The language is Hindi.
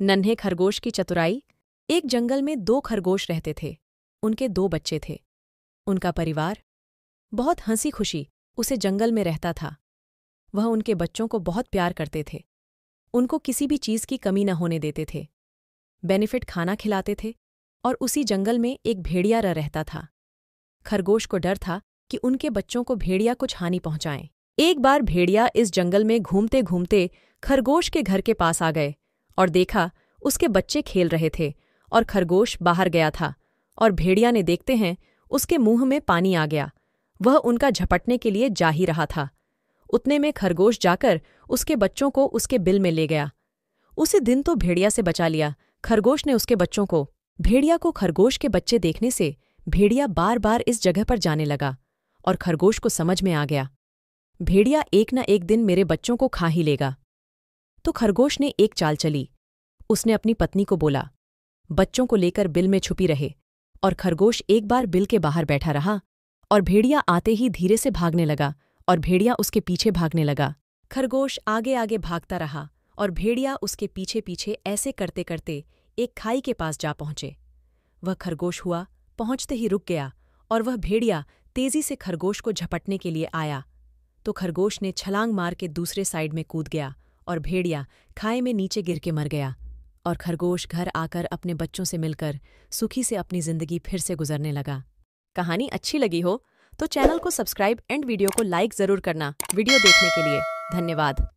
नन्हे खरगोश की चतुराई एक जंगल में दो खरगोश रहते थे उनके दो बच्चे थे उनका परिवार बहुत हंसी खुशी उसे जंगल में रहता था वह उनके बच्चों को बहुत प्यार करते थे उनको किसी भी चीज़ की कमी न होने देते थे बेनिफिट खाना खिलाते थे और उसी जंगल में एक भेड़िया रहता था खरगोश को डर था कि उनके बच्चों को भेड़िया कुछ हानि पहुंचाएं। एक बार भेड़िया इस जंगल में घूमते घूमते खरगोश के घर के पास आ गए और देखा उसके बच्चे खेल रहे थे और खरगोश बाहर गया था और भेड़िया ने देखते हैं उसके मुंह में पानी आ गया वह उनका झपटने के लिए जा ही रहा था उतने में खरगोश जाकर उसके बच्चों को उसके बिल में ले गया उसी दिन तो भेड़िया से बचा लिया खरगोश ने उसके बच्चों को भेड़िया को खरगोश के बच्चे देखने से भेड़िया बार बार इस जगह पर जाने लगा और खरगोश को समझ में आ गया भेड़िया एक न एक दिन मेरे बच्चों को खा ही लेगा तो खरगोश ने एक चाल चली उसने अपनी पत्नी को बोला बच्चों को लेकर बिल में छुपी रहे और खरगोश एक बार बिल के बाहर बैठा रहा और भेड़िया आते ही धीरे से भागने लगा और भेड़िया उसके पीछे भागने लगा खरगोश आगे आगे भागता रहा और भेड़िया उसके पीछे पीछे ऐसे करते करते एक खाई के पास जा पहुंचे वह खरगोश हुआ पहुंचते ही रुक गया और वह भेड़िया तेजी से खरगोश को झपटने के लिए आया तो खरगोश ने छलांग मार के दूसरे साइड में कूद गया और भेड़िया खाए में नीचे गिर के मर गया और खरगोश घर आकर अपने बच्चों से मिलकर सुखी से अपनी जिंदगी फिर से गुजरने लगा कहानी अच्छी लगी हो तो चैनल को सब्सक्राइब एंड वीडियो को लाइक जरूर करना वीडियो देखने के लिए धन्यवाद